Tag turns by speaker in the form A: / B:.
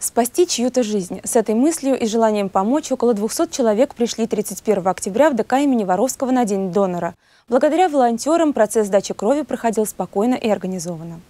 A: Спасти чью-то жизнь. С этой мыслью и желанием помочь около 200 человек пришли 31 октября в ДК имени Воровского на День донора. Благодаря волонтерам процесс сдачи крови проходил спокойно и организованно.